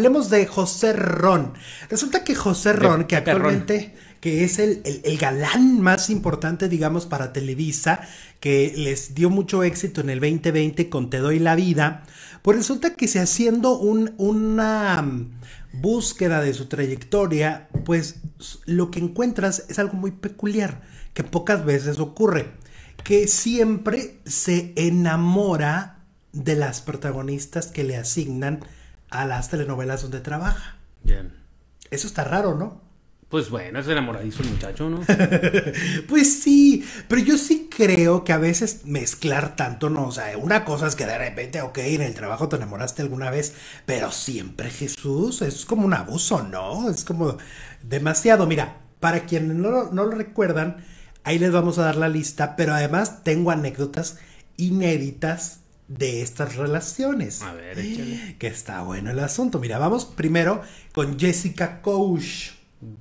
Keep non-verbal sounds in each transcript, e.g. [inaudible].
Hablemos de José Ron. Resulta que José Ron, que actualmente que es el, galán más importante, digamos, para Televisa, que les dio mucho éxito en el 2020 con Te Doy la Vida, pues resulta que si haciendo una mm, búsqueda de su trayectoria, pues lo que encuentras es algo muy peculiar, que pocas veces ocurre, que siempre se enamora de las protagonistas que le asignan a las telenovelas donde trabaja. Bien. Eso está raro, ¿no? Pues bueno, es enamoradizo el muchacho, ¿no? [laughs] pues sí, pero yo sí creo que a veces mezclar tanto, no, o sea, una cosa es que de repente, ok, en el trabajo te enamoraste alguna vez, pero siempre Jesús, es como un abuso, ¿no? Es como demasiado. Mira, para quienes no lo recuerdan, ahí les vamos a dar la lista, pero además tengo anécdotas inéditas de estas relaciones. A ver, échale. Que está bueno el asunto. Mira, vamos primero con Jessica Couch.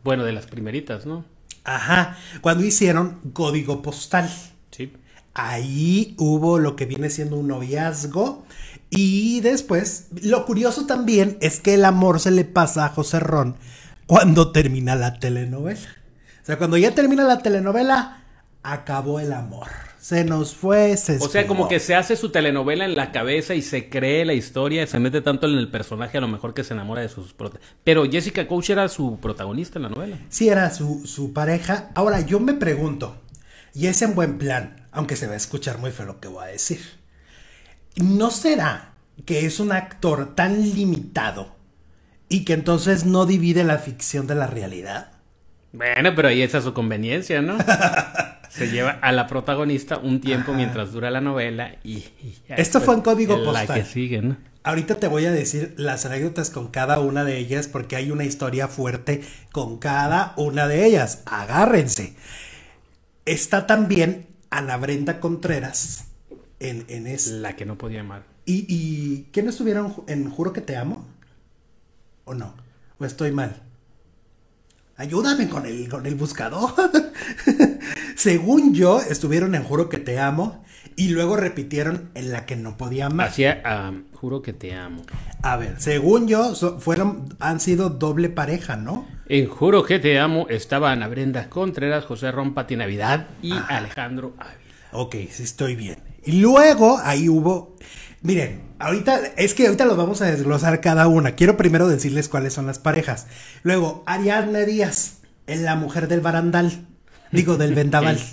Bueno, de las primeritas, ¿no? Ajá, cuando hicieron Código Postal. Sí. Ahí hubo lo que viene siendo un noviazgo. Y después, lo curioso también es que el amor se le pasa a José Ron cuando termina la telenovela. O sea, cuando ya termina la telenovela, acabó el amor se nos fue, se O sea, como que se hace su telenovela en la cabeza y se cree la historia, se mete tanto en el personaje a lo mejor que se enamora de sus Pero Jessica Coach era su protagonista en la novela. Sí, era su, pareja. Ahora, yo me pregunto, y es en buen plan, aunque se va a escuchar muy feo lo que voy a decir. ¿No será que es un actor tan limitado y que entonces no divide la ficción de la realidad? Bueno, pero ahí está su conveniencia, ¿no? [laughs] se lleva a la protagonista un tiempo mientras dura la novela y... Esto fue un código postal. Ahorita te voy a decir las anécdotas con cada una de ellas porque hay una historia fuerte con cada una de ellas. Agárrense. Está también Ana Brenda Contreras en, en es... La que no podía amar. ¿Y, y quiénes estuvieron en Juro que te amo? ¿O no? ¿O estoy mal? Ayúdame con el, con el buscador. [laughs] Según yo, estuvieron en Juro que te amo y luego repitieron en la que no podía más. Hacía a Juro que te amo. A ver, según yo, fueron, han sido doble pareja, ¿no? En Juro que te amo estaban a Brenda Contreras, José Rompati Navidad y ah. Alejandro Ávila. Ok, sí estoy bien. Y luego ahí hubo... Miren, ahorita es que ahorita los vamos a desglosar cada una. Quiero primero decirles cuáles son las parejas. Luego, Ariadna Díaz, en la mujer del barandal. Digo, del vendaval. [laughs]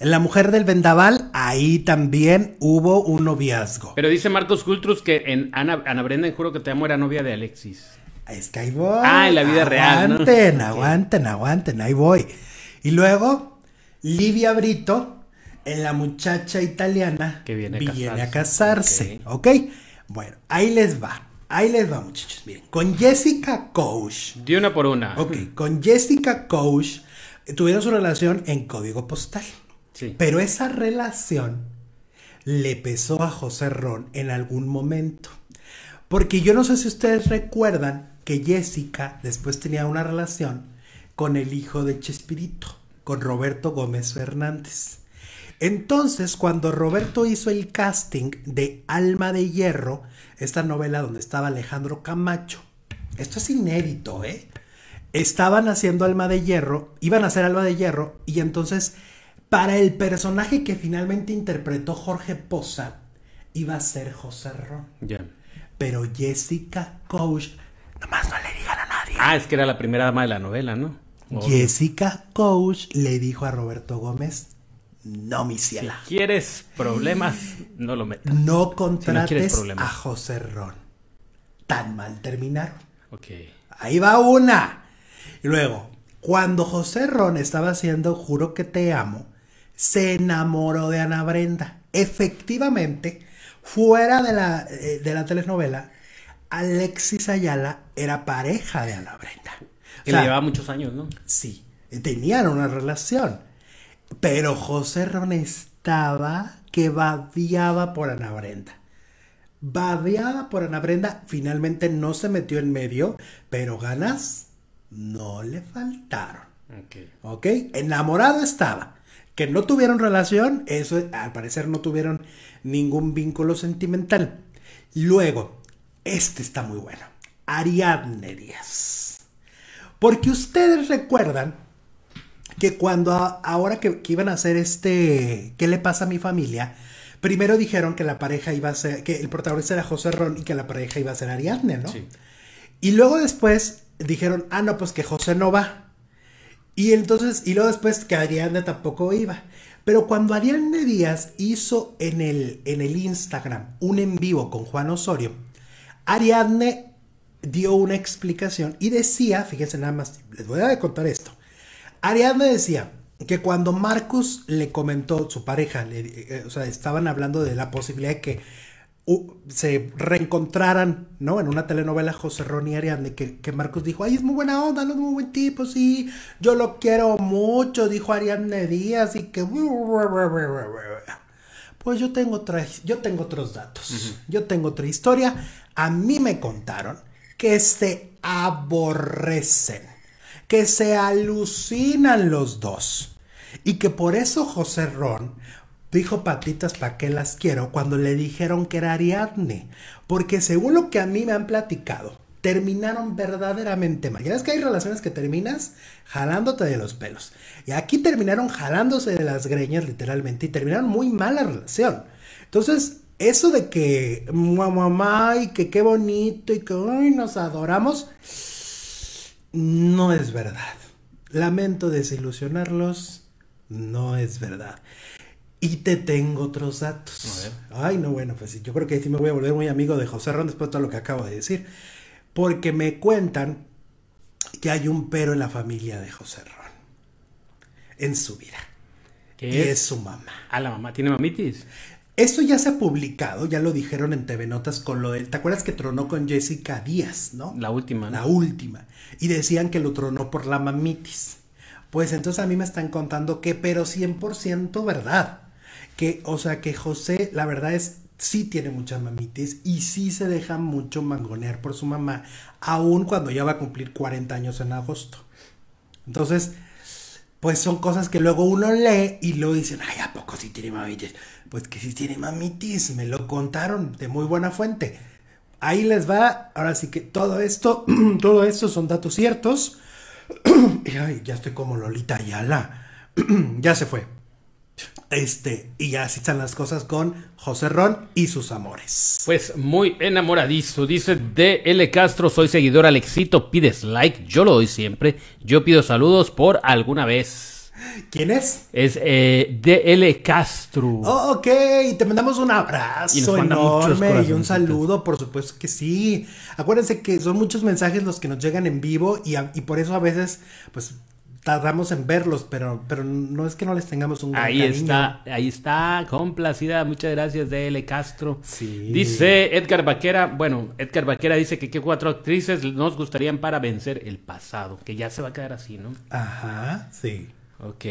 En la mujer del vendaval, ahí también hubo un noviazgo. Pero dice Marcos Cultrus que en Ana, Brenda, en juro que te amo, era novia de Alexis. Es que ahí voy. Ah, en la vida real. ¿no? Aguanten, aguanten, aguanten, ahí voy. Y luego, Livia Brito, en la muchacha italiana, que viene a casarse. ok. Bueno, ahí les va. Ahí les va, muchachos. Miren, con Jessica Coach. De una por una. Ok, con Jessica Coach tuvieron su relación en código postal. Pero esa relación le pesó a José Ron en algún momento. Porque yo no sé si ustedes recuerdan que Jessica después tenía una relación con el hijo de Chespirito, con Roberto Gómez Fernández. Entonces, cuando Roberto hizo el casting de Alma de Hierro, esta novela donde estaba Alejandro Camacho, esto es inédito, ¿eh? estaban haciendo Alma de Hierro, iban a hacer Alma de Hierro, y entonces para el personaje que finalmente interpretó Jorge Poza, iba a ser José Ron. Pero Jessica Coach, nomás no le digan a nadie. Ah, es que era la primera dama de la novela, ¿no? Jessica Coach le dijo a Roberto Gómez, no, mi ciela. Si quieres problemas, [gasps] no lo metas. No contrates a José Ron. Tan mal terminaron. Ok. Ahí va una. Y luego, cuando José Ron estaba haciendo Juro que te amo, se enamoró de Ana Brenda. Efectivamente, fuera de la, eh, telenovela, Alexis Ayala era pareja de Ana Brenda. Y o llevaba muchos años, ¿no? Sí, tenían una relación. Pero José Ron estaba que badeaba por Ana Brenda. Badeaba por Ana Brenda, finalmente no se metió en medio, pero ganas no le faltaron. Ok. Ok, enamorado estaba. Que no tuvieron relación, eso al parecer no tuvieron ningún vínculo sentimental. Luego, este está muy bueno. Ariadne Díaz. Porque ustedes recuerdan que cuando ahora que, que, iban a hacer este ¿Qué le pasa a mi familia? Primero dijeron que la pareja iba a ser, que el protagonista era José Ron y que la pareja iba a ser Ariadne, ¿no? Sí. Y luego después dijeron, ah, no, pues que José no va. Y entonces, y luego después que Ariadne tampoco iba. Pero cuando Ariadne Díaz hizo en el, en el Instagram un en vivo con Juan Osorio, Ariadne dio una explicación y decía, fíjense nada más, les voy a contar esto. Ariadne decía que cuando Marcus le comentó, su pareja, eh, o sea, estaban hablando de la posibilidad de que se reencontraran, ¿no? En una telenovela José Ron y Ariadne, que, que, Marcos dijo, ay, es muy buena onda, no es muy buen tipo, sí, yo lo quiero mucho, dijo Ariadne Díaz, y que... Pues yo tengo, yo tengo otros datos, yo tengo otra historia, a mí me contaron que se aborrecen, que se alucinan los dos, y que por eso José Ron dijo patitas, ¿para qué las quiero? Cuando le dijeron que era Ariadne. Porque según lo que a mí me han platicado, terminaron verdaderamente mal. Ya ves que hay relaciones que terminas jalándote de los pelos. Y aquí terminaron jalándose de las greñas, literalmente, y terminaron muy mal la relación. Entonces, eso de que mamá y que qué bonito y que hoy nos adoramos, no es verdad. Lamento desilusionarlos, no es verdad. Y te tengo otros datos. Ay, no, bueno, pues sí yo creo que sí me voy a volver muy amigo de José Ron después de todo lo que acabo de decir. Porque me cuentan que hay un pero en la familia de José Ron. En su vida. Que es? su mamá. Ah, la mamá tiene mamitis. Esto ya se ha publicado, ya lo dijeron en TV Notas con lo del. ¿Te acuerdas que tronó con Jessica Díaz, no? La última. La última. Y decían que lo tronó por la mamitis. Pues entonces a mí me están contando que, pero 100% verdad. Que, o sea, que José, la verdad es, sí tiene mucha mamitis y sí se deja mucho mangonear por su mamá, Aún cuando ya va a cumplir 40 años en agosto. Entonces, pues son cosas que luego uno lee y luego dicen, ay, ¿a poco sí tiene mamitis? Pues que sí tiene mamitis, me lo contaron de muy buena fuente. Ahí les va, ahora sí que todo esto, [clears throat] todo esto son datos ciertos. [clears throat] ay, ya estoy como Lolita Ayala. [clears throat] ya se fue. Este, y ya así están las cosas con José Ron y sus amores. Pues muy enamoradizo, dice DL Castro, soy seguidor al éxito, pides like, yo lo doy siempre, yo pido saludos por alguna vez. ¿Quién es? Es eh, DL Castro. Oh, ok, te mandamos un abrazo enorme y un saludo, por supuesto que sí. Acuérdense que son muchos mensajes los que nos llegan en vivo y, y por eso a veces, pues tardamos en verlos, pero, pero no es que no les tengamos un gran Ahí está, ahí está, complacida, muchas gracias de Castro. Sí. Dice Edgar Vaquera, bueno, Edgar Vaquera dice que qué cuatro actrices nos gustarían para vencer el pasado, que ya se va a quedar así, ¿no? Ajá, sí. Ok.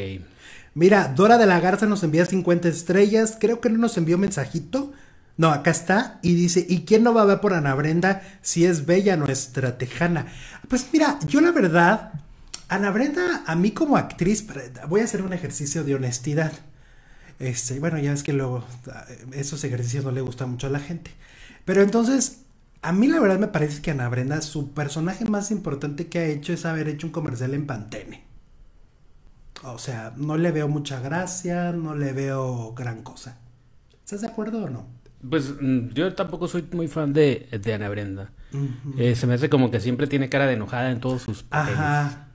Mira, Dora de la Garza nos envía 50 estrellas, creo que no nos envió mensajito. No, acá está y dice, ¿y quién no va a ver por Ana Brenda si es bella nuestra tejana? Pues mira, yo la verdad Ana Brenda, a mí como actriz, voy a hacer un ejercicio de honestidad. Este, bueno, ya es que esos ejercicios no le gustan mucho a la gente. Pero entonces, a mí la verdad me parece que Ana Brenda, su personaje más importante que ha hecho es haber hecho un comercial en Pantene. O sea, no le veo mucha gracia, no le veo gran cosa. ¿Estás de acuerdo o no? Pues mm, yo tampoco soy muy fan de, Ana Brenda. Eh, se me hace como que siempre tiene cara de enojada en todos sus papeles. Ajá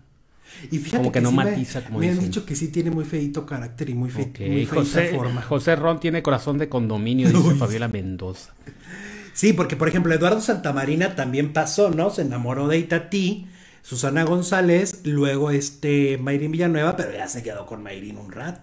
como que, no matiza, me, como me han dicho que sí tiene muy feito carácter y muy, fe, José, forma. José Ron tiene corazón de condominio, dice Fabiola Mendoza. Sí, porque por ejemplo Eduardo Santamarina también pasó, ¿no? Se enamoró de Itatí, Susana González, luego este Mayrin Villanueva, pero ya se quedó con Mayrin un rato,